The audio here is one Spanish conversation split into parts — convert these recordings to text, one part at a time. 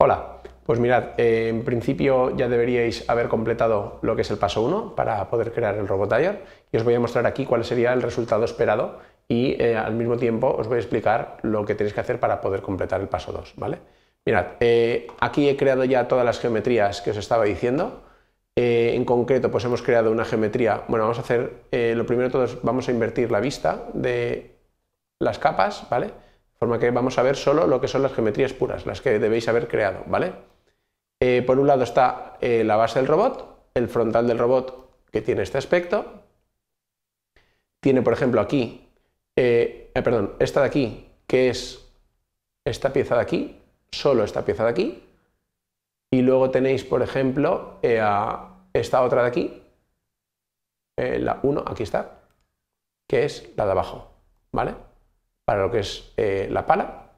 Hola, pues mirad, eh, en principio ya deberíais haber completado lo que es el paso 1 para poder crear el robot y os voy a mostrar aquí cuál sería el resultado esperado y eh, al mismo tiempo os voy a explicar lo que tenéis que hacer para poder completar el paso 2, ¿vale? Mirad, eh, aquí he creado ya todas las geometrías que os estaba diciendo. en concreto, pues hemos creado una geometría. Bueno, vamos a hacer lo primero todos, vamos a invertir la vista de las capas, ¿vale? forma que vamos a ver solo lo que son las geometrías puras, las que debéis haber creado, ¿vale? Eh, por un lado está eh, la base del robot, el frontal del robot que tiene este aspecto, tiene por ejemplo aquí, eh, perdón, esta de aquí, que es esta pieza de aquí, solo esta pieza de aquí, y luego tenéis por ejemplo esta otra de aquí, la 1, aquí está, que es la de abajo, ¿vale? para lo que es eh, la pala.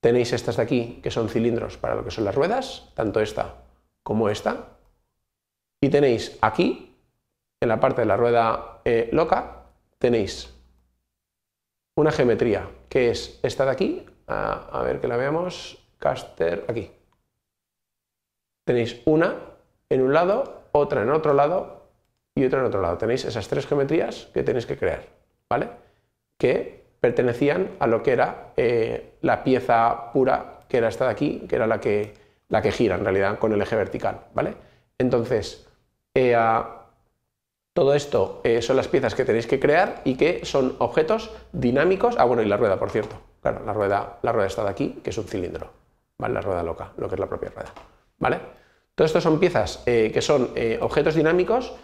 Tenéis estas de aquí, que son cilindros para lo que son las ruedas, tanto esta como esta. Y tenéis aquí, en la parte de la rueda eh, loca, tenéis una geometría, que es esta de aquí, a, ver que la veamos, caster, aquí. Tenéis una en un lado, otra en otro lado y otra en otro lado. Tenéis esas tres geometrías que tenéis que crear, ¿vale? Que pertenecían a lo que era eh, la pieza pura, que era esta de aquí, que era la que, la que gira en realidad con el eje vertical, ¿vale? Entonces, eh, todo esto eh, son las piezas que tenéis que crear y que son objetos dinámicos. Ah, bueno, y la rueda, por cierto. Claro, la rueda, la rueda está de aquí, que es un cilindro, ¿vale? La rueda loca, lo que es la propia rueda, ¿vale? Todo esto son piezas que son objetos dinámicos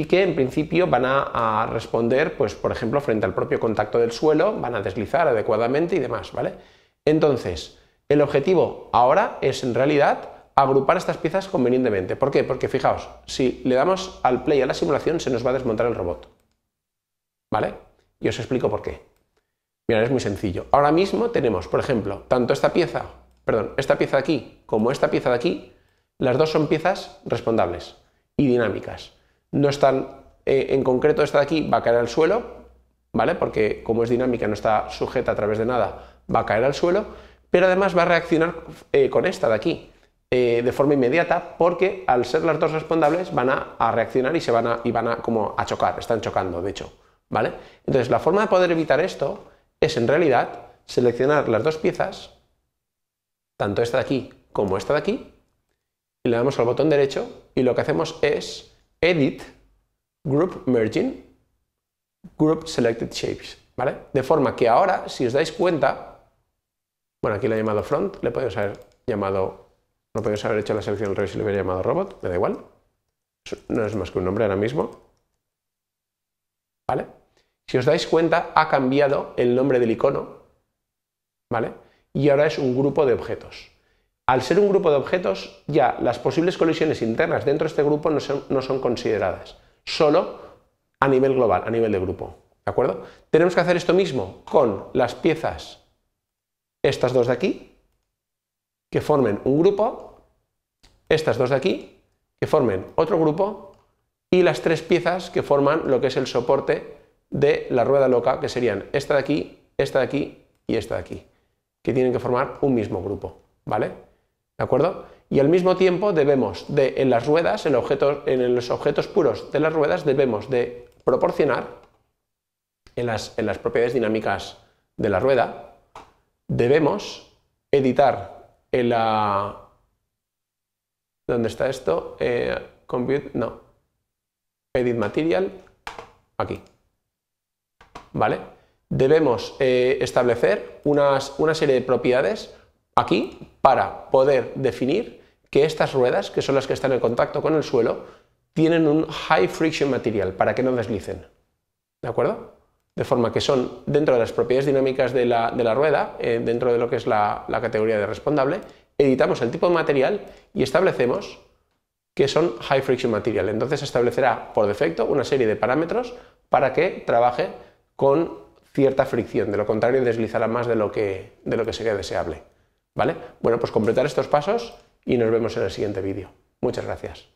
y que en principio van a, responder, pues por ejemplo, frente al propio contacto del suelo, van a deslizar adecuadamente y demás, ¿vale? Entonces, el objetivo ahora es en realidad agrupar estas piezas convenientemente. ¿Por qué? Porque fijaos, si le damos al play a la simulación se nos va a desmontar el robot. ¿Vale? Y os explico por qué. Mira, es muy sencillo. Ahora mismo tenemos, por ejemplo, tanto esta pieza, perdón, esta pieza de aquí como esta pieza de aquí, las dos son piezas respondables y dinámicas no están eh, en concreto, esta de aquí va a caer al suelo, ¿vale? Porque como es dinámica no está sujeta a través de nada, va a caer al suelo, pero además va a reaccionar eh, con esta de aquí eh, de forma inmediata porque al ser las dos respondables van a, reaccionar y se van a, y van a como a chocar, están chocando, de hecho, ¿vale? Entonces la forma de poder evitar esto es en realidad seleccionar las dos piezas, tanto esta de aquí como esta de aquí, y le damos al botón derecho y lo que hacemos es Edit, Group Merging, Group Selected Shapes, ¿vale? De forma que ahora, si os dais cuenta, bueno, aquí le he llamado front, le podéis haber llamado, no podéis haber hecho la selección al revés le hubiera llamado robot, me da igual. No es más que un nombre ahora mismo. ¿Vale? Si os dais cuenta, ha cambiado el nombre del icono, ¿vale? Y ahora es un grupo de objetos. Al ser un grupo de objetos, ya las posibles colisiones internas dentro de este grupo no son, no son consideradas, solo a nivel global, a nivel de grupo. ¿De acuerdo? Tenemos que hacer esto mismo con las piezas, estas dos de aquí, que formen un grupo, estas dos de aquí, que formen otro grupo, y las tres piezas que forman lo que es el soporte de la rueda loca, que serían esta de aquí, esta de aquí y esta de aquí, que tienen que formar un mismo grupo. ¿Vale? ¿De acuerdo? Y al mismo tiempo debemos de, en las ruedas, en, los objetos puros de las ruedas, debemos de proporcionar en las, propiedades dinámicas de la rueda, debemos editar en la... ¿Dónde está esto? Eh, compute, no. Edit material, aquí. ¿Vale? Debemos eh, establecer una serie de propiedades aquí para poder definir que estas ruedas, que son las que están en contacto con el suelo, tienen un high friction material para que no deslicen. ¿De acuerdo? De forma que son dentro de las propiedades dinámicas de la, rueda, eh, dentro de lo que es la, categoría de respondable, editamos el tipo de material y establecemos que son high friction material. Entonces establecerá por defecto una serie de parámetros para que trabaje con cierta fricción, de lo contrario deslizará más de lo de lo que sería deseable. ¿Vale? Bueno, pues completar estos pasos y nos vemos en el siguiente vídeo. Muchas gracias.